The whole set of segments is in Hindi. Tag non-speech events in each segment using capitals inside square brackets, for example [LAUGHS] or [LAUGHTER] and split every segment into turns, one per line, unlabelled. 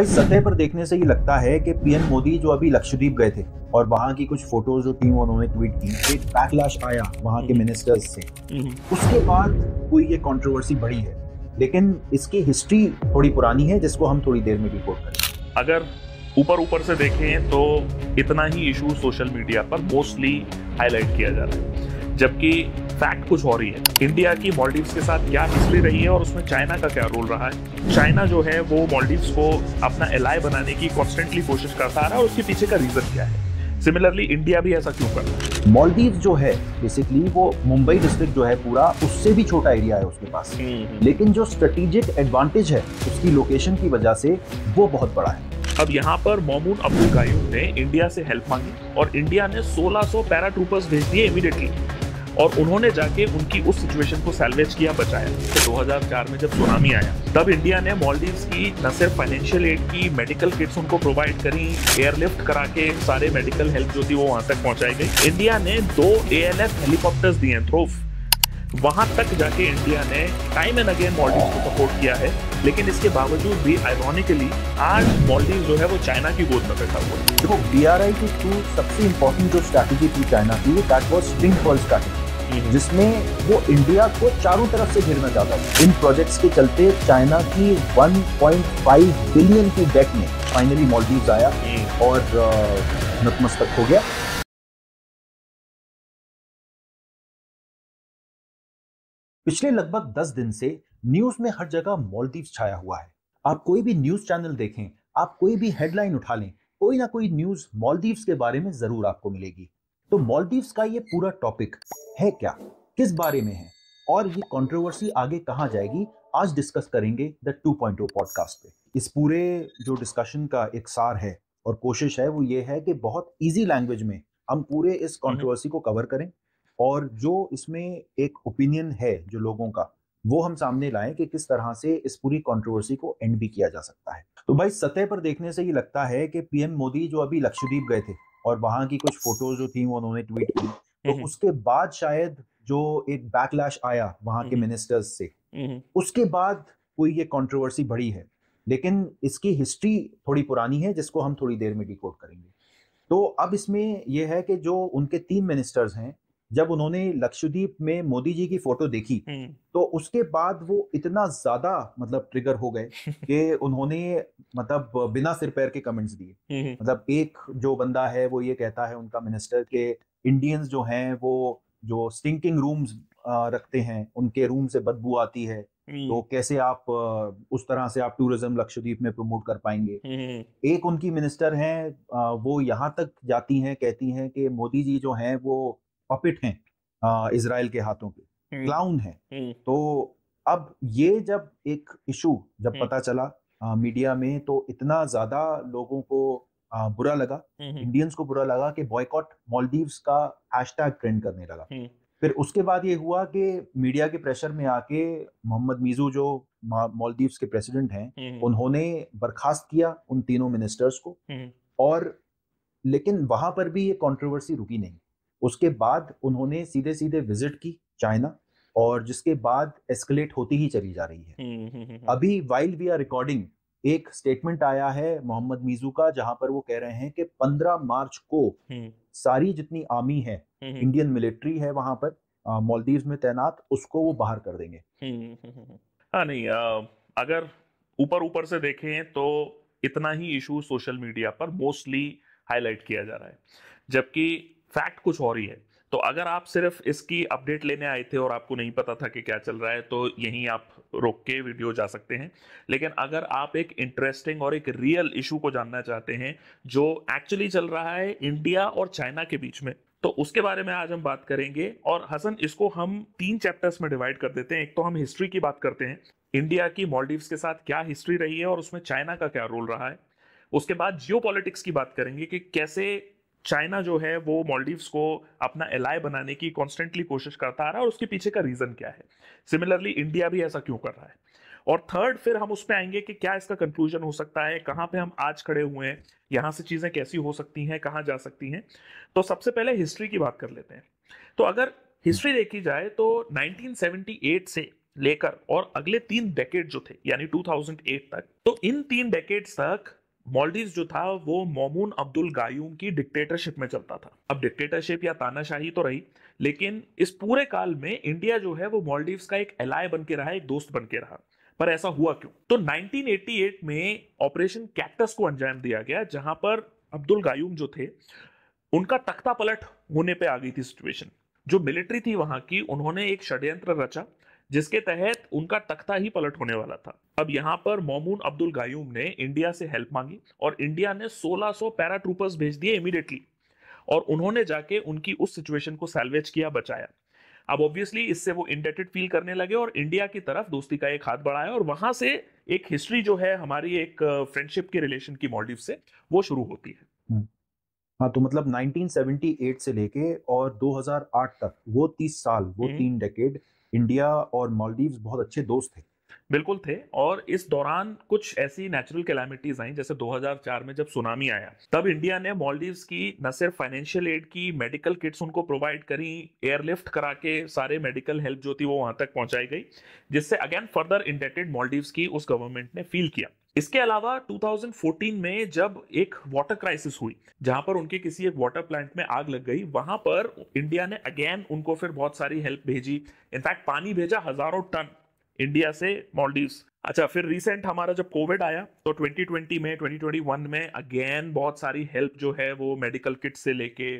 इस सतह पर देखने से ये लगता है कि पीएम मोदी जो अभी लक्षद्वीप गए थे और वहाँ की कुछ फोटोज जो थी उन्होंने ट्वीट की एक बैकलैश आया वहाँ के मिनिस्टर्स हम्म। से हम्म। उसके बाद कोई ये कंट्रोवर्सी बढ़ी है लेकिन इसकी हिस्ट्री थोड़ी पुरानी है जिसको हम थोड़ी देर में रिपोर्ट
करें अगर ऊपर ऊपर से देखें तो इतना ही इशू सोशल मीडिया पर मोस्टली हाईलाइट किया जा रहा है जबकि फैक्ट कुछ और ही है इंडिया की मॉलडीव्स के साथ क्या हिस्ट्री रही है और उसमें चाइना का क्या रोल रहा है चाइना जो है वो मॉलडीव्स को अपना एलाय बनाने की कॉन्स्टेंटली कोशिश करता रहा है और उसके पीछे का रीजन क्या है सिमिलरली इंडिया भी ऐसा क्यों कर
रहा है मॉलडीव जो है बेसिकली वो मुंबई डिस्ट्रिक्ट जो है पूरा उससे भी छोटा एरिया
है उसके पास हम्म, हम्म।
लेकिन जो स्ट्रेटेजिक एडवांटेज है उसकी लोकेशन की वजह से वो
बहुत बड़ा है अब यहाँ पर मोमून अब्दुल कायूम ने इंडिया से हेल्प मांगी और इंडिया ने 1600 पैरा ट्रूपर्स भेज दिए इमीडिएटली और उन्होंने जाके उनकी उस सिचुएशन को सैलवेज किया बचाया तो दो हजार में जब सुनामी आया तब इंडिया ने मॉलडीव की न सिर्फ फाइनेंशियल एड की मेडिकल किट्स उनको प्रोवाइड करी एयरलिफ्ट करा के सारे मेडिकल हेल्प जो थी वो वहां तक पहुंचाई गई इंडिया ने दो ए एन एफ हेलीकॉप्टर्स दिए ध्रुव वहां तक जाके इंडिया ने टाइम एंड अगेन मॉलडीव को सपोर्ट किया है लेकिन इसके बावजूद भी आयरॉनिकली आज मॉलडीव जो है वो चाइना की गोद में बैठा हुआ है
देखो बी आर आई की टू सबसे इंपॉर्टेंट जो स्ट्रैटेजी थी चाइना की that was link world strategy hmm. जिसमें वो इंडिया को चारों तरफ से घिरना चाहता था इन प्रोजेक्ट्स के चलते चाइना की 1.5 बिलियन की डेट में फाइनली मॉलडीव आया हम्म। और नतमस्तक हो गया पिछले लगभग 10 दिन से न्यूज में हर जगह मॉलदीव छाया हुआ है आप कोई भी न्यूज चैनल देखें आप कोई भी हेडलाइन उठा लें कोई ना कोई न्यूज मॉलदीव्स के बारे में जरूर आपको मिलेगी तो मॉलदीव्स का ये पूरा टॉपिक है क्या किस बारे में है और ये कंट्रोवर्सी आगे कहाँ जाएगी आज डिस्कस करेंगे द 2.0 पॉडकास्ट पे इस पूरे जो डिस्कशन का एक सार है और कोशिश है वो ये है कि बहुत इजी लैंग्वेज में हम पूरे इस कंट्रोवर्सी हम्म। को कवर करें और जो इसमें एक ओपिनियन है जो लोगों का वो हम सामने लाएं कि किस तरह से इस पूरी कंट्रोवर्सी को एंड भी किया जा सकता है तो भाई सतह पर देखने से ये लगता है कि पीएम मोदी जो अभी लक्षद्वीप गए थे और वहाँ की कुछ फोटोज जो थी वो उन्होंने ट्वीट की तो हम्म। उसके बाद शायद जो एक बैकलैश आया वहां के मिनिस्टर्स हम्म। से हम्म। उसके बाद कोई ये कंट्रोवर्सी बढ़ी है लेकिन इसकी हिस्ट्री थोड़ी पुरानी है जिसको हम थोड़ी देर में डिकोड करेंगे तो अब इसमें यह है कि जो उनके तीन मिनिस्टर्स हैं जब उन्होंने लक्षद्वीप में मोदी जी की फोटो देखी हम्म। तो उसके बाद वो इतना ज्यादा मतलब ट्रिगर हो गए [LAUGHS] कि उन्होंने मतलब बिना सिर पैर के कमेंट्स दिए हम्म, हम्म। मतलब एक जो बंदा है वो ये कहता है उनका मिनिस्टर के इंडियंस जो हैं वो जो स्टिंकिंग रूम्स रखते हैं उनके रूम से बदबू आती है तो कैसे आप उस तरह से आप टूरिज्म लक्षद्वीप में प्रमोट कर पाएंगे एक उनकी मिनिस्टर हैं वो यहाँ तक जाती हैं कहती हैं कि मोदी जी जो हैं वो पपिट हैं इसराइल के हाथों के क्लाउन हम्म। है हम्म। तो अब ये जब एक इशू जब हम्म। पता चला आ, मीडिया में तो इतना ज्यादा लोगों को आ, बुरा लगा इंडियंस को बुरा लगा कि बॉयकॉट मॉलदीव्स का हैशटैग ट्रेंड करने लगा फिर उसके बाद ये हुआ कि मीडिया के प्रेशर में आके मोहम्मद मीजू जो मॉलदीव्स के प्रेसिडेंट हैं उन्होंने बर्खास्त किया उन तीनों मिनिस्टर्स को और लेकिन वहां पर भी ये कंट्रोवर्सी रुकी नहीं उसके बाद उन्होंने सीधे सीधे विजिट की चाइना और जिसके बाद एस्केलेट होती ही चली जा रही है हम्म, हम्म, हम्म, अभी वाइल वी आर रिकॉर्डिंग एक स्टेटमेंट आया है मोहम्मद मीजू का जहां पर वो कह रहे हैं कि 15 मार्च को सारी जितनी आर्मी है इंडियन मिलिट्री है वहां पर मालदीव में तैनात उसको वो बाहर कर देंगे
हाँ नहीं आ, अगर ऊपर ऊपर से देखें तो इतना ही इशू सोशल मीडिया पर मोस्टली हाईलाइट किया जा रहा है जबकि फैक्ट कुछ और ही है तो अगर आप सिर्फ इसकी अपडेट लेने आए थे और आपको नहीं पता था कि क्या चल रहा है तो यहीं आप रोक के वीडियो जा सकते हैं लेकिन अगर आप एक इंटरेस्टिंग और एक रियल इशू को जानना चाहते हैं जो एक्चुअली चल रहा है इंडिया और चाइना के बीच में तो उसके बारे में आज हम बात करेंगे और हसन इसको हम तीन चैप्टर्स में डिवाइड कर देते हैं एक तो हम हिस्ट्री की बात करते हैं इंडिया की मॉलडीव्स के साथ क्या हिस्ट्री रही है और उसमें चाइना का क्या रोल रहा है उसके बाद जियो की बात करेंगे कि कैसे चाइना जो है वो मॉलडीव्स को अपना एलाय बनाने की कॉन्स्टेंटली कोशिश करता आ रहा है और उसके पीछे का रीज़न क्या है सिमिलरली इंडिया भी ऐसा क्यों कर रहा है और थर्ड फिर हम उस पर आएंगे कि क्या इसका कंक्लूजन हो सकता है कहाँ पे हम आज खड़े हुए हैं यहाँ से चीज़ें कैसी हो सकती हैं कहाँ जा सकती हैं तो सबसे पहले हिस्ट्री की बात कर लेते हैं तो अगर हिस्ट्री देखी जाए तो 1978 से लेकर और अगले तीन डेकेड जो थे यानी 2008 तक तो इन तीन डेकेड तक मॉलडीव जो था वो मोमून अब्दुल गायूम की डिक्टेटरशिप में चलता था अब डिक्टेटरशिप या तानाशाही तो रही लेकिन इस पूरे काल में इंडिया जो है वो मॉलडीव का एक एलाय बन के रहा एक दोस्त बन के रहा पर ऐसा हुआ क्यों तो 1988 में ऑपरेशन कैक्टस को अंजाम दिया गया जहां पर अब्दुल गायूम जो थे उनका तख्ता पलट होने पे आ गई थी सिचुएशन जो मिलिट्री थी वहां की उन्होंने एक षड्यंत्र रचा जिसके तहत उनका तख्ता ही पलट होने वाला था अब यहाँ पर मोमून अब्दुल गायूम ने इंडिया से हेल्प मांगी और इंडिया ने 1600 ट्रूपर्स भेज दिए इमीडिएटली और उन्होंने जाके उनकी उस सिचुएशन को सैलवेज किया बचाया अब ऑब्वियसली इससे वो इंडेटेड फील करने लगे और इंडिया की तरफ दोस्ती का एक हाथ बढ़ाया और वहां से एक हिस्ट्री जो है हमारी एक फ्रेंडशिप के रिलेशन की मॉडिव से वो शुरू होती है हम्म।
हाँ तो मतलब 1978 से लेके और 2008 तक वो 30 साल वो हम्म। तीन डेकेड इंडिया और मालदीव्स बहुत अच्छे दोस्त थे
बिल्कुल थे और इस दौरान कुछ ऐसी नेचुरल कैलामिटीज आई जैसे 2004 में जब सुनामी आया तब इंडिया ने मॉलडीव्स की न सिर्फ फाइनेंशियल एड की मेडिकल किट्स उनको प्रोवाइड करी एयरलिफ्ट करा के सारे मेडिकल हेल्प जो थी वो वहां तक पहुंचाई गई जिससे अगेन फर्दर इंडेटेड मॉलडीव्स की उस गवर्नमेंट ने फील किया इसके अलावा 2014 में जब एक वाटर क्राइसिस हुई जहां पर उनके किसी एक वाटर प्लांट में आग लग गई वहां पर इंडिया ने अगेन उनको फिर बहुत सारी हेल्प भेजी इनफैक्ट पानी भेजा हजारों टन इंडिया से मॉलडीव अच्छा फिर रिसेंट हमारा जब कोविड आया तो 2020 में 2021 में अगेन बहुत सारी हेल्प जो है वो मेडिकल किट से लेके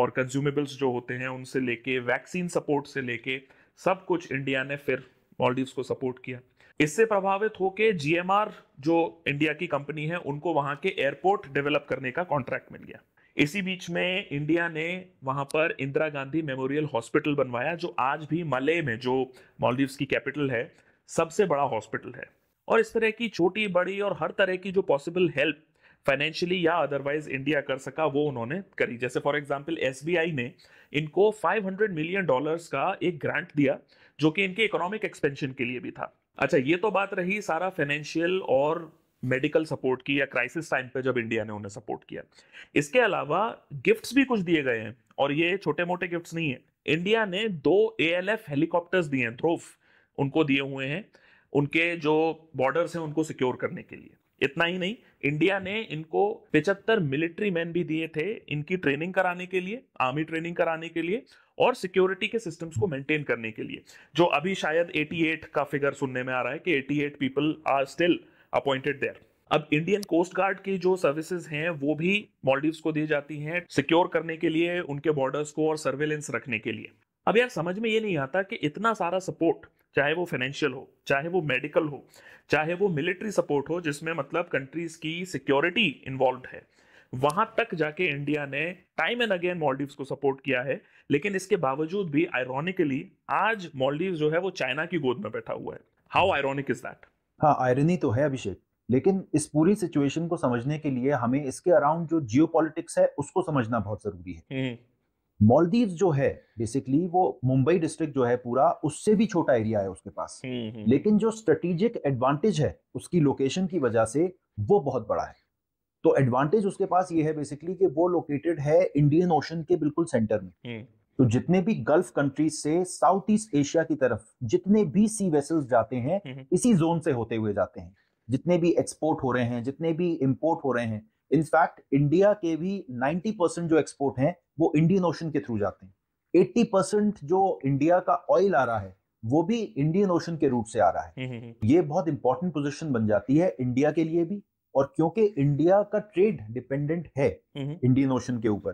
और कंज्यूमेबल्स जो होते हैं उनसे लेके वैक्सीन सपोर्ट से लेके सब कुछ इंडिया ने फिर मॉलडीव्स को सपोर्ट किया इससे प्रभावित होकर जीएमआर जो इंडिया की कंपनी है उनको वहां के एयरपोर्ट डेवलप करने का कॉन्ट्रैक्ट मिल गया इसी बीच में इंडिया ने वहां पर इंदिरा गांधी मेमोरियल हॉस्पिटल बनवाया जो आज भी मले में जो मालदीव की कैपिटल है सबसे बड़ा हॉस्पिटल है और इस तरह की छोटी बड़ी और हर तरह की जो पॉसिबल हेल्प फाइनेंशियली या अदरवाइज इंडिया कर सका वो उन्होंने करी जैसे फॉर एग्जाम्पल एस ने इनको 500 मिलियन डॉलर्स का एक ग्रांट दिया जो कि इनके इकोनॉमिक एक्सपेंशन के लिए भी था अच्छा ये तो बात रही सारा फाइनेंशियल और मेडिकल सपोर्ट की या क्राइसिस टाइम पे जब इंडिया ने उन्हें सपोर्ट किया इसके अलावा गिफ्ट्स भी कुछ दिए गए हैं और ये छोटे मोटे गिफ्ट्स नहीं है इंडिया ने दो ए एल एफ हेलीकॉप्टर्स दिए हैं ध्रुव उनको दिए हुए हैं उनके जो बॉर्डर्स हैं उनको सिक्योर करने के लिए इतना ही नहीं इंडिया ने इनको पिचहत्तर मिलिट्री मैन भी दिए थे इनकी ट्रेनिंग कराने के लिए आर्मी ट्रेनिंग कराने के लिए और सिक्योरिटी के सिस्टम्स को मेंटेन करने के लिए जो अभी शायद 88 का फिगर सुनने में आ रहा है कि 88 people are still appointed there अब इंडियन कोस्ट गार्ड की जो सर्विसेज हैं वो भी मॉलडीव्स को दी जाती हैं सिक्योर करने के लिए उनके बॉर्डर्स को और सर्वेलेंस रखने के लिए अब यार समझ में ये नहीं आता कि इतना सारा सपोर्ट चाहे वो फाइनेंशियल हो चाहे वो मेडिकल हो चाहे वो मिलिट्री सपोर्ट हो जिसमें मतलब कंट्रीज की सिक्योरिटी इन्वॉल्व है वहां तक जाके इंडिया ने टाइम एंड अगेन मॉलडीव को सपोर्ट किया है लेकिन इसके बावजूद भी आयरोनिकली आज मॉलडीव जो है वो चाइना की गोद में बैठा हुआ है हाउ आयरोनिक इज दैट
हाँ आयरनी तो है अभिषेक लेकिन इस पूरी सिचुएशन को समझने के लिए हमें इसके अराउंड जो जियो है उसको समझना बहुत जरूरी है मॉलदीव हम्म। जो है बेसिकली वो मुंबई डिस्ट्रिक्ट जो है पूरा उससे भी छोटा एरिया है उसके पास हम्म, हम्म। लेकिन जो स्ट्रेटेजिक एडवांटेज है उसकी लोकेशन की वजह से वो बहुत बड़ा है तो एडवांटेज उसके पास ये है बेसिकली कि वो लोकेटेड है इंडियन ओशन के बिल्कुल सेंटर में हम्म। तो जितने भी गल्फ कंट्रीज से साउथ ईस्ट एशिया की तरफ जितने भी सी वेसल्स जाते हैं हम्म। इसी जोन से होते हुए जाते हैं जितने भी एक्सपोर्ट हो रहे हैं जितने भी इम्पोर्ट हो रहे हैं इनफैक्ट इंडिया के भी 90 परसेंट जो एक्सपोर्ट हैं वो इंडियन ओशन के थ्रू जाते हैं 80 परसेंट जो इंडिया का ऑयल आ रहा है वो भी इंडियन ओशन के रूट से आ रहा है हम्म, ये बहुत इंपॉर्टेंट पोजिशन बन जाती है इंडिया के लिए भी और क्योंकि इंडिया का ट्रेड डिपेंडेंट है हम्म। इंडियन ओशन के ऊपर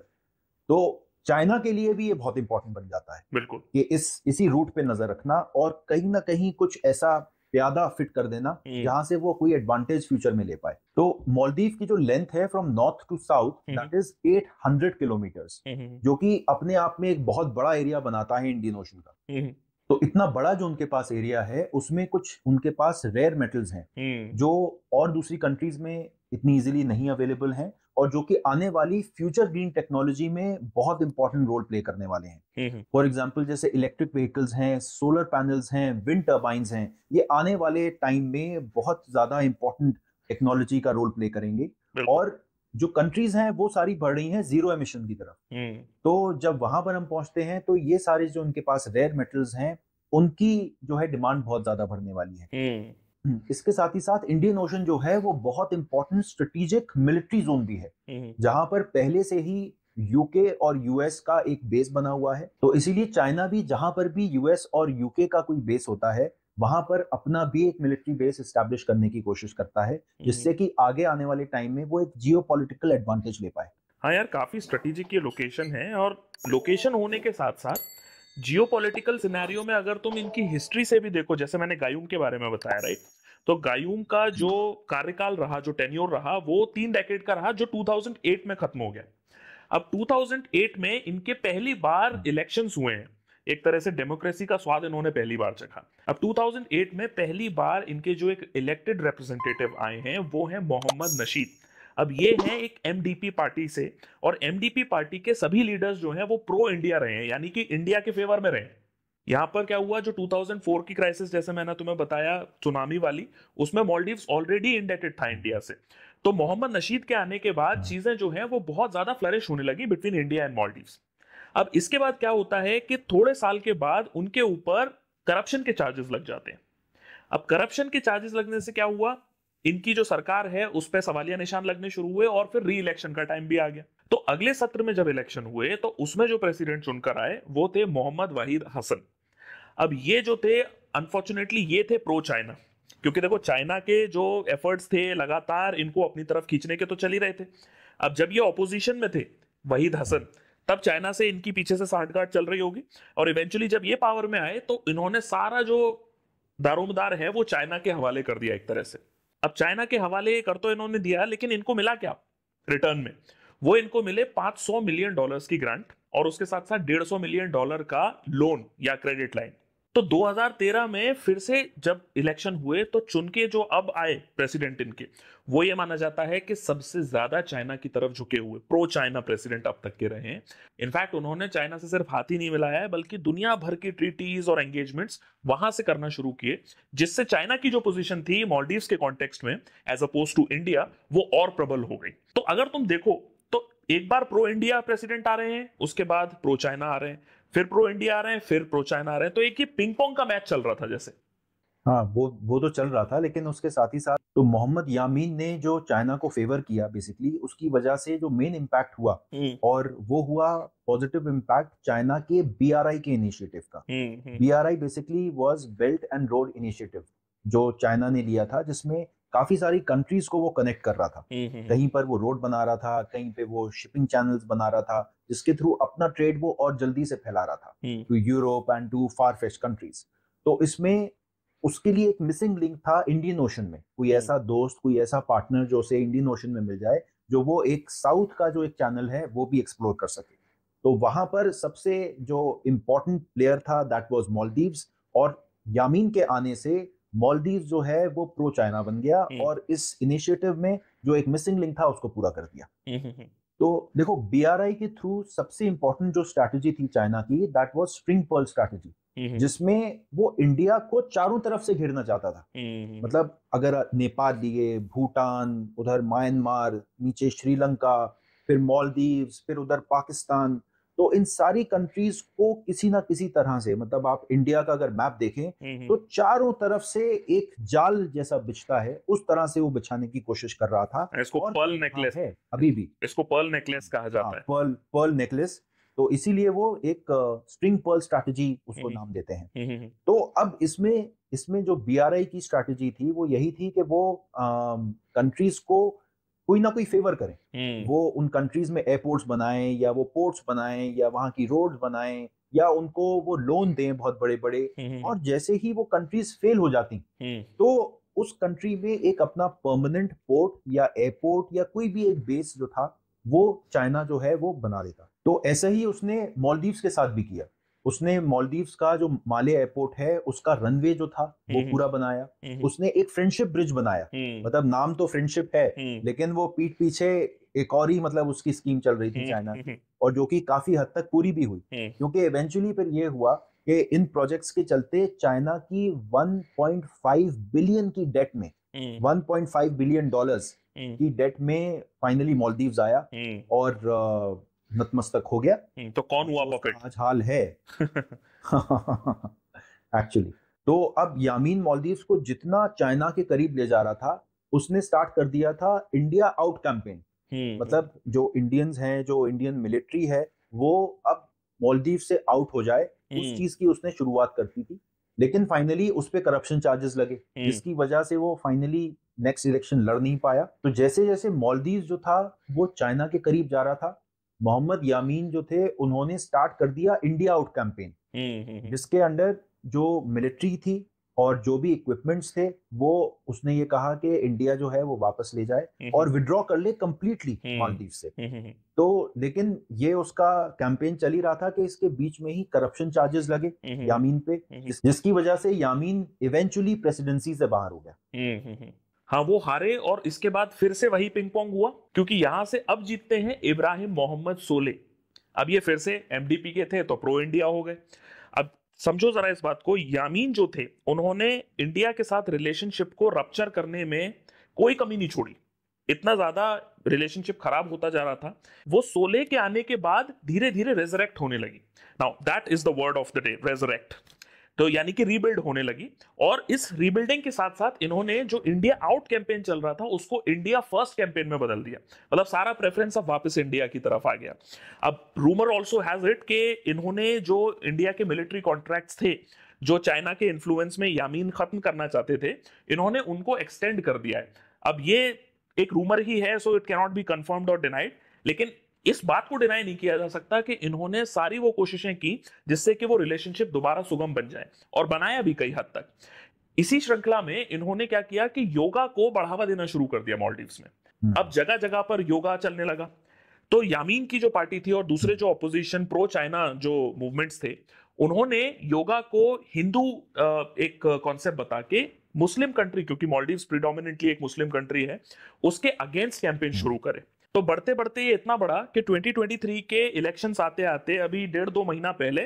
तो चाइना के लिए भी ये बहुत इंपॉर्टेंट बन जाता है बिल्कुल कि इस इसी रूट पे नजर रखना और कहीं ना कहीं कुछ ऐसा प्यादा फिट कर देना हम्म। जहां से वो कोई एडवांटेज फ्यूचर में ले पाए तो मालदीव की जो लेंथ है from north to south that is 800 kilometres जो कि अपने आप में एक बहुत बड़ा एरिया बनाता है इंडियन ओशन का हम्म। तो इतना बड़ा जो उनके पास एरिया है उसमें कुछ उनके पास रेयर मेटल्स हैं हम्म। जो और दूसरी कंट्रीज में इतनी इजीली नहीं अवेलेबल हैं और जो कि आने वाली फ्यूचर ग्रीन टेक्नोलॉजी में बहुत इंपॉर्टेंट रोल प्ले करने वाले हैं फॉर एग्जाम्पल हम्म, हम्म। जैसे इलेक्ट्रिक व्हीकल्स हैं सोलर पैनल्स हैं विंड टर्बाइंस हैं ये आने वाले टाइम में बहुत ज्यादा इंपॉर्टेंट टेक्नोलॉजी का रोल प्ले करेंगे और जो कंट्रीज हैं वो सारी बढ़ रही हैं जीरो एमिशन की तरफ हम्म। तो जब वहां पर हम पहुंचते हैं तो ये सारे जो उनके पास रेयर मेटल्स हैं उनकी जो है डिमांड बहुत ज्यादा बढ़ने वाली है हम्म। हम्म, इसके साथ ही साथ इंडियन ओशन जो है वो बहुत इंपॉर्टेंट स्ट्रेटेजिक मिलिट्री जोन भी है जहां पर पहले से ही यूके और यूएस का एक बेस बना हुआ है तो इसीलिए चाइना भी जहां पर भी यूएस और यूके का कोई बेस होता है वहां पर अपना भी एक मिलिट्री बेस स्टैब्लिश करने की कोशिश करता है हम्म। जिससे कि आगे आने वाले टाइम में वो एक जियो एडवांटेज ले पाए
हाँ यार काफ़ी स्ट्रेटेजिक ये लोकेशन है और लोकेशन होने के साथ साथ जियो पोलिटिकल सिनेरियो में अगर तुम इनकी हिस्ट्री से भी देखो जैसे मैंने गायूम के बारे में बताया राइट तो गायूम का जो कार्यकाल रहा जो टेन्योर रहा वो तीन डेकेड का रहा जो 2008 में खत्म हो गया अब 2008 में इनके पहली बार इलेक्शंस हम्म। हुए हैं एक तरह से डेमोक्रेसी का स्वाद इन्होंने पहली बार चखा अब 2008 में पहली बार इनके जो एक इलेक्टेड रिप्रेजेंटेटिव आए हैं वो हैं मोहम्मद नशीद अब ये हैं एक एमडीपी पार्टी से और एमडीपी पार्टी के सभी लीडर्स जो हैं वो प्रो इंडिया रहे हैं यानी कि इंडिया के फेवर में रहे यहाँ पर क्या हुआ जो 2004 की क्राइसिस जैसे मैंने तुम्हें बताया सुनामी वाली उसमें मॉलडीव्स ऑलरेडी इंडेटेड था इंडिया से तो मोहम्मद नशीद के आने के बाद हाँ। चीजें जो हैं वो बहुत ज्यादा फ्लरिश होने लगी बिटवीन इंडिया एंड मॉलडीव्स अब इसके बाद क्या होता है कि थोड़े साल के बाद उनके ऊपर करप्शन के चार्जेस लग जाते हैं अब करप्शन के चार्जेस लगने से क्या हुआ इनकी जो सरकार है उस पर सवालिया निशान लगने शुरू हुए और फिर री इलेक्शन का टाइम भी आ गया तो अगले सत्र में जब इलेक्शन हुए तो उसमें जो प्रेसिडेंट चुनकर आए वो थे मोहम्मद वाहिद हसन अब ये जो थे अनफॉर्चुनेटली ये थे प्रो चाइना क्योंकि देखो चाइना के जो एफर्ट्स थे लगातार इनको अपनी तरफ खींचने के तो चल ही रहे थे अब जब ये ऑपोजिशन में थे वहीद हसन तब चाइना से इनकी पीछे से सांठगांठ चल रही होगी और इवेंचुअली जब ये पावर में आए तो इन्होंने सारा जो दारोमदार है वो चाइना के हवाले कर दिया एक तरह से अब चाइना के हवाले कर तो इन्होंने दिया लेकिन इनको मिला क्या रिटर्न में वो इनको मिले 500 मिलियन डॉलर्स की ग्रांट और उसके साथ साथ 150 मिलियन डॉलर का लोन या क्रेडिट लाइन तो 2013 में फिर से जब इलेक्शन हुए तो चुन के जो अब आए प्रेसिडेंट इनके वो ये माना जाता है कि सबसे ज्यादा चाइना की तरफ झुके हुए प्रो चाइना प्रेसिडेंट अब तक के रहे हैं इनफैक्ट उन्होंने चाइना से सिर्फ हाथ ही नहीं मिलाया है बल्कि दुनिया भर की ट्रीटीज और एंगेजमेंट्स वहां से करना शुरू किए जिससे चाइना की जो पोजिशन थी मॉलडीव के कॉन्टेक्स्ट में एज अपोज टू इंडिया वो और प्रबल हो गई तो अगर तुम देखो तो एक बार प्रो इंडिया प्रेसिडेंट आ रहे हैं उसके बाद प्रो चाइना आ रहे हैं फिर प्रो इंडिया आ रहे हैं फिर प्रो चाइना आ रहे हैं तो एक ही पिंग पोंग का मैच चल रहा था जैसे
हाँ वो वो तो चल रहा था लेकिन उसके साथ ही साथ तो मोहम्मद यामीन ने जो चाइना को फेवर किया बेसिकली उसकी वजह से जो मेन इम्पैक्ट हुआ हम्म। और वो हुआ पॉजिटिव इम्पैक्ट चाइना के बीआरआई के इनिशिएटिव का BRI basically was belt and road initiative जो चाइना ने लिया था जिसमें काफी सारी कंट्रीज को वो कनेक्ट कर रहा था हम्म, हम्म, हम्म। कहीं पर वो रोड बना रहा था कहीं पे वो शिपिंग चैनल्स बना रहा था जिसके थ्रू अपना ट्रेड वो और जल्दी से फैला रहा था to Europe and to far east countries तो इसमें उसके लिए एक मिसिंग लिंक था इंडियन ओशन में कोई ऐसा दोस्त कोई ऐसा पार्टनर जो उसे इंडियन ओशन में मिल जाए जो वो एक साउथ का जो एक चैनल है वो भी एक्सप्लोर कर सके तो वहां पर सबसे जो इम्पोर्टेंट प्लेयर था दैट वाज मालदीव्स और यामीन के आने से मालदीव जो है वो प्रो चाइना बन गया हम्म। और इस इनिशिएटिव में जो एक मिसिंग लिंक था उसको पूरा कर दिया हम्म, हम्म, तो देखो बीआरआई के थ्रू सबसे इंपॉर्टेंट जो स्ट्रैटेजी थी चाइना की that was string pearl strategy जिसमें वो इंडिया को चारों तरफ से घेरना चाहता था मतलब अगर नेपाल लिए भूटान उधर म्यांमार नीचे श्रीलंका फिर मालदीव्स फिर उधर पाकिस्तान तो इन सारी कंट्रीज को किसी ना किसी तरह से मतलब आप इंडिया का अगर मैप देखें हम्म, हम्म। तो चारों तरफ से एक जाल जैसा बिछता है उस तरह से वो बिछाने की कोशिश कर रहा था इसको पर्ल
नेकलेस है अभी भी इसको पर्ल नेकलेस कहा हाँ, जाता है
पर्ल पर्ल नेकलेस तो इसीलिए वो एक स्ट्रिंग पर्ल स्ट्रैटेजी उसको हम्म, नाम देते हैं तो अब इसमें इसमें जो बीआरआई की स्ट्रैटेजी थी वो यही थी कि वो कंट्रीज को कोई ना कोई फेवर करें हम्म। वो उन कंट्रीज में एयरपोर्ट्स बनाएं या वो पोर्ट्स बनाएं या वहां की रोड बनाएं या उनको वो लोन दें बहुत बड़े बड़े हम्म, हम्म। और जैसे ही वो कंट्रीज फेल हो जाती तो उस कंट्री में एक अपना परमानेंट पोर्ट या एयरपोर्ट या कोई भी एक बेस जो था वो चाइना जो है वो बना देता तो ऐसा ही उसने मॉलदीव्स के साथ भी किया उसने मालदीव्स का जो माले एयरपोर्ट है उसका रनवे जो था वो पूरा बनाया उसने एक फ्रेंडशिप ब्रिज बनाया हम्म। मतलब नाम तो फ्रेंडशिप है हम्म। लेकिन वो पीठ पीछे एक और ही मतलब उसकी स्कीम चल रही थी हम्म, चाइना की और जो कि काफी हद तक पूरी भी हुई क्योंकि इवेंचुअली फिर ये हुआ कि इन प्रोजेक्ट्स के चलते चाइना की 1.5 बिलियन की डेट में 1.5 बिलियन डॉलर्स की डेट में फाइनली मालदीव्स आया और नतमस्तक हो गया
हम्म, तो कौन हुआ
पपेट आज हाल है एक्चुअली [LAUGHS] तो अब यामीन मालदीव को जितना चाइना के करीब ले जा रहा था उसने स्टार्ट कर दिया था इंडिया आउट कैंपेन मतलब जो इंडियंस हैं जो इंडियन मिलिट्री है वो अब मालदीव से आउट हो जाए उस हम्म। चीज की उसने शुरुआत कर दी थी लेकिन फाइनली उस पर करप्शन चार्जेस लगे हम्म। जिसकी वजह से वो फाइनली नेक्स्ट इलेक्शन लड़ नहीं पाया तो जैसे जैसे मालदीव जो था वो चाइना के करीब जा रहा था मोहम्मद यामीन जो थे उन्होंने स्टार्ट कर दिया इंडिया आउट
कैंपेन
जिसके अंडर जो मिलिट्री थी और जो भी इक्विपमेंट्स थे वो उसने ये कहा कि इंडिया जो है वो वापस ले जाए हम्म, और विड्रॉ हम्म। कर ले कम्प्लीटली हम्म, मालदीव से तो लेकिन ये उसका कैंपेन चल ही रहा था कि इसके बीच में ही करप्शन चार्जेस लगे यामीन पे जिसकी वजह से यामीन इवेंचुअली प्रेसिडेंसी से बाहर हो
गया हाँ वो हारे और इसके बाद फिर से वही पिंग पोंग हुआ क्योंकि यहां से अब जीतते हैं इब्राहिम मोहम्मद सोले अब ये फिर से एमडीपी के थे तो प्रो इंडिया हो गए अब समझो जरा इस बात को यामीन जो थे उन्होंने इंडिया के साथ रिलेशनशिप को रप्चर करने में कोई कमी नहीं छोड़ी इतना ज्यादा रिलेशनशिप खराब होता जा रहा था वो सोले के आने के बाद धीरे धीरे रेजरेक्ट होने लगी now that is the word of the day resurrect तो यानी कि रीबिल्ड होने लगी और इस रीबिल्डिंग के साथ साथ इन्होंने जो इंडिया आउट कैंपेन चल रहा था उसको इंडिया फर्स्ट कैंपेन में बदल दिया मतलब सारा प्रेफरेंस अब वापस इंडिया की तरफ आ गया अब रूमर ऑल्सो हैज इट के इन्होंने जो इंडिया के मिलिट्री कॉन्ट्रैक्ट थे जो चाइना के इन्फ्लुएंस में यामीन खत्म करना चाहते थे इन्होंने उनको एक्सटेंड कर दिया है अब ये एक रूमर ही है so it cannot be confirmed और डिनाइड लेकिन इस बात को डिनाई नहीं किया जा सकता कि इन्होंने सारी वो कोशिशें की जिससे कि वो रिलेशनशिप दोबारा सुगम बन जाए और बनाया भी कई हद तक इसी श्रृंखला में इन्होंने क्या किया कि योगा को बढ़ावा देना शुरू कर दिया मॉलडीव्स में हम्म। अब जगह जगह पर योगा चलने लगा तो यामीन की जो पार्टी थी और दूसरे जो ऑपोजिशन प्रो चाइना जो मूवमेंट्स थे उन्होंने योगा को हिंदू एक कॉन्सेप्ट बता के मुस्लिम कंट्री क्योंकि मॉलडीव्स प्रिडोमिनेटली एक मुस्लिम कंट्री है उसके अगेंस्ट हम्म। कैंपेन शुरू करे तो बढ़ते बढ़ते ये इतना बड़ा कि 2023 के इलेक्शन आते आते अभी डेढ़ दो महीना पहले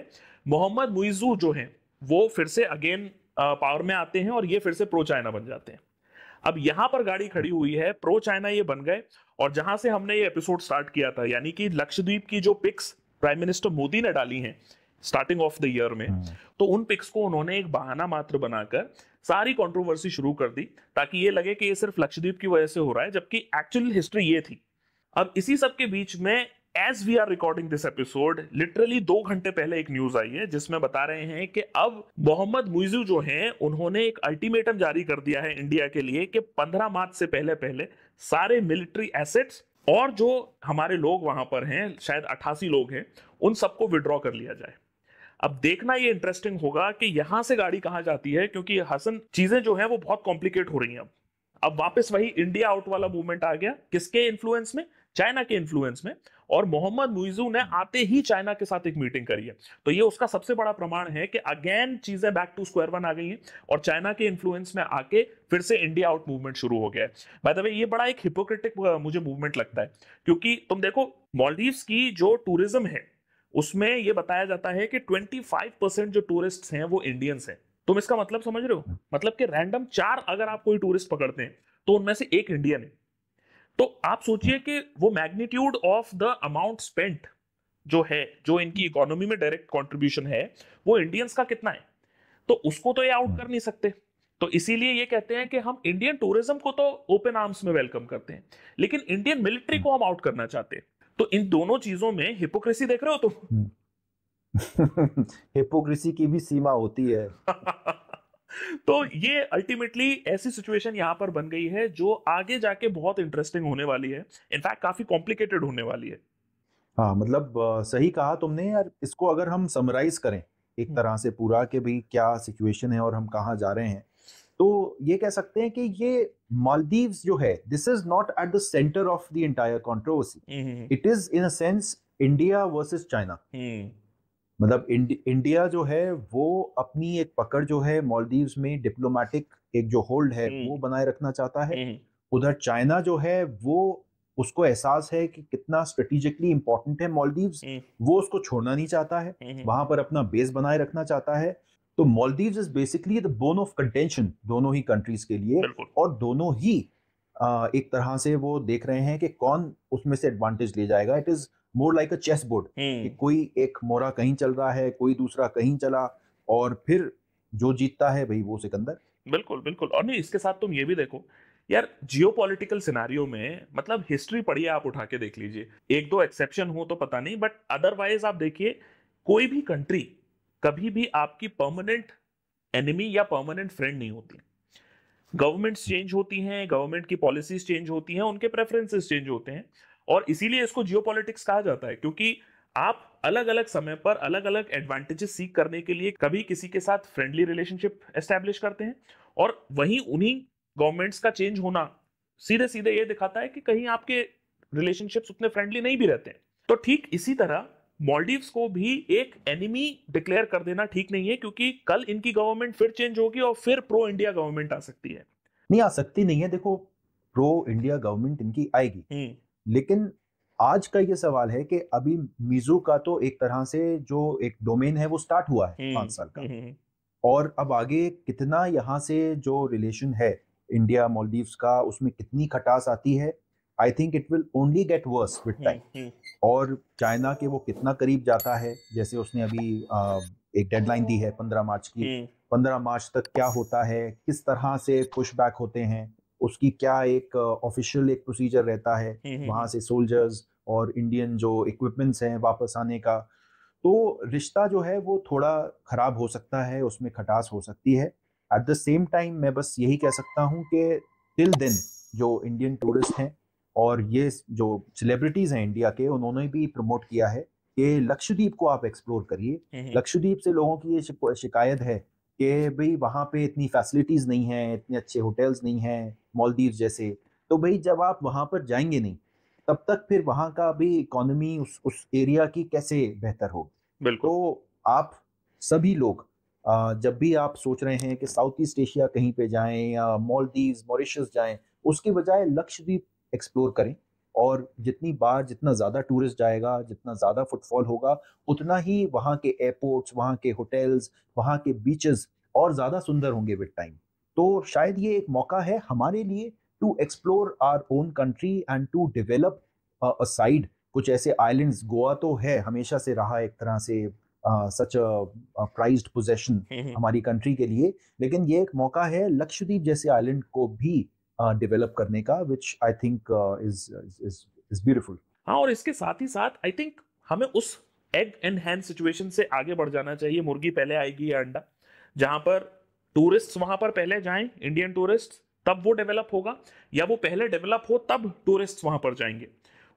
मोहम्मद मुइजू जो हैं वो फिर से अगेन पावर में आते हैं और ये फिर से प्रो चाइना बन जाते हैं अब यहाँ पर गाड़ी खड़ी हुई है प्रो चाइना ये बन गए और जहां से हमने ये एपिसोड स्टार्ट किया था यानी कि लक्षद्वीप की जो पिक्स प्राइम मिनिस्टर मोदी ने डाली हैं स्टार्टिंग ऑफ द ईयर में हम्म। तो उन पिक्स को उन्होंने एक बहाना मात्र बनाकर सारी कंट्रोवर्सी शुरू कर दी ताकि ये लगे कि ये सिर्फ लक्षद्वीप की वजह से हो रहा है जबकि एक्चुअल हिस्ट्री ये थी अब इसी सब के बीच में as we are recording this episode literally दो घंटे पहले एक न्यूज आई है जिसमें बता रहे हैं कि अब मोहम्मद मुइजू जो हैं उन्होंने एक अल्टीमेटम जारी कर दिया है इंडिया के लिए कि 15 मार्च से पहले पहले सारे मिलिट्री एसेट्स और जो हमारे लोग वहां पर हैं शायद अट्ठासी लोग हैं उन सबको विड्रॉ कर लिया जाए अब देखना ये इंटरेस्टिंग होगा कि यहां से गाड़ी कहाँ जाती है क्योंकि हसन चीजें जो है वो बहुत कॉम्प्लिकेट हो रही हैं अब अब वापस वही इंडिया आउट वाला मूवमेंट आ गया किसके इन्फ्लुएंस में चाइना के इन्फ्लुएंस में और मोहम्मद मुइजू ने हम्म। आते ही चाइना के साथ एक मीटिंग करी है तो ये उसका सबसे बड़ा प्रमाण है कि अगेन चीजें बैक टू स्क्वायर वन आ गई हैं और चाइना के इन्फ्लुएंस में आके फिर से इंडिया आउट मूवमेंट शुरू हो गया है बाय द वे ये बड़ा एक हिपोक्रेटिक मुझे मूवमेंट लगता है क्योंकि तुम देखो मॉलडीव्स की जो टूरिज्म है उसमें ये बताया जाता है कि 25% जो टूरिस्ट हैं वो इंडियंस हैं तुम इसका मतलब समझ रहे हो हम्म। मतलब कि रैंडम चार अगर आप कोई टूरिस्ट पकड़ते हैं तो उनमें से एक इंडियन है तो आप सोचिए कि वो magnitude of the amount spent जो है जो इनकी हम्म। इकोनॉमी में डायरेक्ट कॉन्ट्रीब्यूशन है वो इंडियंस का कितना है तो उसको तो ये आउट हम्म। कर नहीं सकते तो इसीलिए ये कहते हैं कि हम इंडियन टूरिज्म को तो ओपन आर्म्स में वेलकम करते हैं लेकिन इंडियन मिलिट्री को हम्म। हम आउट करना चाहते हैं तो इन दोनों चीजों में हिपोक्रेसी देख रहे हो तुम
हिपोक्रेसी [LAUGHS] की भी सीमा होती है [LAUGHS]
[LAUGHS] तो ये अल्टीमेटली ऐसी सिचुएशन यहां पर बन गई है जो आगे जाके बहुत इंटरेस्टिंग होने वाली है इनफैक्ट काफी कॉम्प्लिकेटेड होने वाली है
हाँ मतलब सही कहा तुमने यार इसको अगर हम समराइज करें एक हम्म। तरह से पूरा के भी क्या सिचुएशन है और हम कहाँ जा रहे हैं तो ये कह सकते हैं कि ये मालदीव जो है this is not at the center of the entire controversy it is in a sense India versus China मतलब इंडिया जो है वो अपनी एक पकड़ जो है मालदीव्स में डिप्लोमेटिक एक जो होल्ड है हम्म। वो बनाए रखना चाहता है हम्म। उधर चाइना जो है वो उसको एहसास है कि कितना स्ट्रेटिजिकली इंपॉर्टेंट है मालदीव्स हम्म। वो उसको छोड़ना नहीं चाहता है वहां पर अपना बेस बनाए रखना चाहता है तो Maldives is basically the bone of contention दोनों ही कंट्रीज के लिए और दोनों ही एक तरह से वो देख रहे हैं कि कौन उसमें से एडवांटेज ले जाएगा it is more like a chess board कि हम्म। कोई एक मोरा कहीं चल रहा है कोई दूसरा कहीं चला और फिर जो जीतता है भाई वो सिकंदर
बिल्कुल बिल्कुल और नहीं इसके साथ तुम ये भी देखो यार जियोपॉलिटिकल सिनेरियो में मतलब हिस्ट्री पढ़िए आप उठा के देख लीजिए एक दो एक्सेप्शन हो तो पता नहीं बट अदरवाइज आप देखिए कोई भी कंट्री कभी भी आपकी परमानेंट एनिमी या परमानेंट फ्रेंड नहीं होती गवर्नमेंट्स चेंज होती हैं गवर्नमेंट की पॉलिसीज चेंज होती हैं उनके प्रेफरेंसेस चेंज होते हैं और इसीलिए इसको जियो कहा जाता है क्योंकि आप अलग अलग समय पर अलग अलग एडवांटेजेस सीख करने के लिए कभी किसी के साथ फ्रेंडली रिलेशनशिप एस्टेब्लिश करते हैं और वहीं उन्हीं गवर्नमेंट्स का चेंज होना सीधे सीधे ये दिखाता है कि कहीं आपके रिलेशनशिप्स उतने फ्रेंडली नहीं भी रहते हैं तो ठीक इसी तरह मॉलडीव्स को भी एक एनिमी डिक्लेयर कर देना ठीक नहीं है क्योंकि कल इनकी गवर्नमेंट फिर चेंज होगी और फिर प्रो इंडिया गवर्नमेंट आ सकती है
नहीं आ सकती नहीं है देखो प्रो इंडिया गवर्नमेंट इनकी आएगी हम्म। लेकिन आज का ये सवाल है कि अभी मीजू का तो एक तरह से जो एक डोमेन है वो स्टार्ट हुआ है हम्म, पांच साल का हम्म, हम्म। और अब आगे कितना यहाँ से जो रिलेशन है इंडिया मालदीव्स का उसमें कितनी खटास आती है I think it will only get worse with time और चाइना के वो कितना करीब जाता है जैसे उसने अभी आ, एक डेडलाइन दी है पंद्रह मार्च की पंद्रह मार्च तक क्या होता है किस तरह से पुशबैक होते हैं उसकी क्या एक ऑफिशियल एक प्रोसीजर रहता है वहां से सोल्जर्स और इंडियन जो इक्विपमेंट्स हैं वापस आने का तो रिश्ता जो है वो थोड़ा खराब हो सकता है उसमें खटास हो सकती है एट द सेम टाइम मैं बस यही कह सकता हूँ कि टिल देन जो इंडियन टूरिस्ट हैं और ये जो सेलिब्रिटीज़ हैं इंडिया के उन्होंने भी प्रमोट किया है कि लक्षद्वीप को आप एक्सप्लोर करिए लक्षद्वीप से लोगों की ये शिकायत है कि भाई वहाँ पे इतनी फैसिलिटीज़ नहीं है इतने अच्छे होटल्स नहीं हैं मालदीव जैसे तो भाई जब आप वहाँ पर जाएंगे नहीं तब तक फिर वहाँ का भी इकोनॉमी उस उस एरिया की कैसे बेहतर हो बिल्कुल तो आप सभी लोग जब भी आप सोच रहे हैं कि साउथ ईस्ट एशिया कहीं पे जाएं या मालदीव मॉरिशस जाएं उसके बजाय लक्षद्वीप एक्सप्लोर करें और जितनी बार जितना ज़्यादा टूरिस्ट जाएगा जितना ज़्यादा फुटफॉल होगा उतना ही वहाँ के एयरपोर्ट्स वहाँ के होटल्स वहाँ के बीचेस और ज़्यादा सुंदर होंगे विद टाइम तो शायद ये एक मौका है हमारे लिए to explore our own country and to develop side कुछ ऐसे आइलैंड्स गोवा तो है हमेशा से रहा एक तरह से सच प्राइज्ड पोजेशन हमारी कंट्री के लिए लेकिन ये एक मौका है लक्षद्वीप जैसे आइलैंड को भी डेवलप uh, करने का which I think is is is beautiful
हाँ और इसके साथ ही साथ आई थिंक हमें उस एग एंड हैंड सिचुएशन से आगे बढ़ जाना चाहिए मुर्गी पहले आएगी या अंडा जहां पर टूरिस्ट वहां पर पहले जाएं इंडियन टूरिस्ट तब वो डेवलप होगा या वो पहले डेवलप हो तब टूरिस्ट वहां पर जाएंगे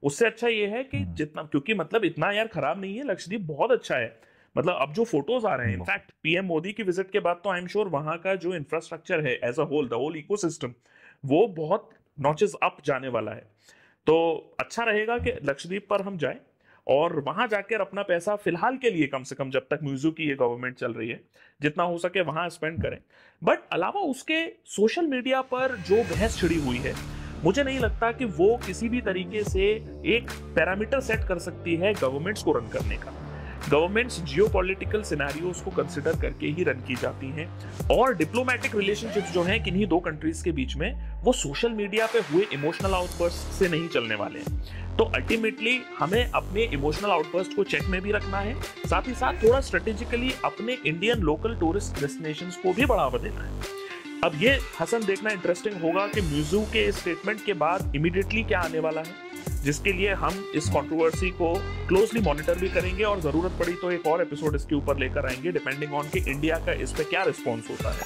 उससे अच्छा ये है कि हम्म। जितना क्योंकि मतलब इतना यार खराब नहीं है लक्षद्वीप बहुत अच्छा है मतलब अब जो फोटोज आ रहे हैं इनफैक्ट पीएम मोदी की विजिट के बाद तो आई एम श्योर वहां का जो इंफ्रास्ट्रक्चर है as a whole the whole eco वो बहुत नॉचेज अप जाने वाला है तो अच्छा रहेगा कि लक्षद्वीप पर हम जाएं और वहां जाकर अपना पैसा फिलहाल के लिए कम से कम जब तक म्यूजू की ये गवर्नमेंट चल रही है जितना हो सके वहां स्पेंड करें बट अलावा उसके सोशल मीडिया पर जो बहस छिड़ी हुई है मुझे नहीं लगता कि वो किसी भी तरीके से एक पैरामीटर सेट कर सकती है गवर्नमेंट्स को रन करने का गवर्नमेंट्स जियोपॉलिटिकल सिनेरियोस को कंसिडर करके ही रन की जाती हैं और डिप्लोमेटिक रिलेशनशिप्स जो हैं किन्हीं दो कंट्रीज के बीच में वो सोशल मीडिया पे हुए इमोशनल आउटबर्स्ट से नहीं चलने वाले हैं तो अल्टीमेटली हमें अपने इमोशनल आउटबर्स्ट को चेक में भी रखना है साथ ही साथ थोड़ा स्ट्रेटेजिकली अपने इंडियन लोकल टूरिस्ट डेस्टिनेशन को भी बढ़ावा देना है अब ये हसन देखना इंटरेस्टिंग होगा कि म्यूजू के स्टेटमेंट के बाद इमिडिएटली क्या आने वाला है जिसके लिए हम इस कॉन्ट्रोवर्सी को क्लोजली मॉनिटर भी करेंगे और जरूरत पड़ी तो एक और एपिसोड इसके ऊपर लेकर आएंगे डिपेंडिंग ऑन कि इंडिया का इस पर क्या रिस्पॉन्स होता है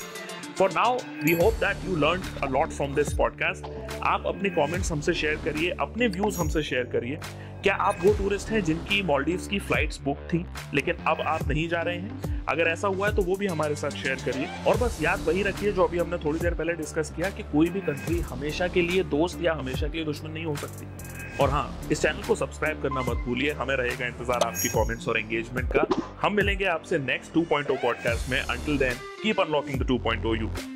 for now we hope that you learn a lot from this podcast आप अपने कॉमेंट्स हमसे शेयर करिए अपने व्यूज हमसे शेयर करिए क्या आप वो टूरिस्ट हैं जिनकी मॉलडीव्स की फ्लाइट्स बुक थी लेकिन अब आप नहीं जा रहे हैं अगर ऐसा हुआ है तो वो भी हमारे साथ शेयर करिए और बस याद वही रखिए जो अभी हमने थोड़ी देर पहले डिस्कस किया कि कोई भी कंट्री हमेशा के लिए दोस्त या हमेशा के लिए दुश्मन नहीं हो सकती और हाँ इस चैनल को सब्सक्राइब करना मत भूलिए हमें रहेगा इंतजार आपकी कमेंट्स और एंगेजमेंट का हम मिलेंगे आपसे नेक्स्ट 2.0 पॉडकास्ट में until then keep unlocking the 2.0 you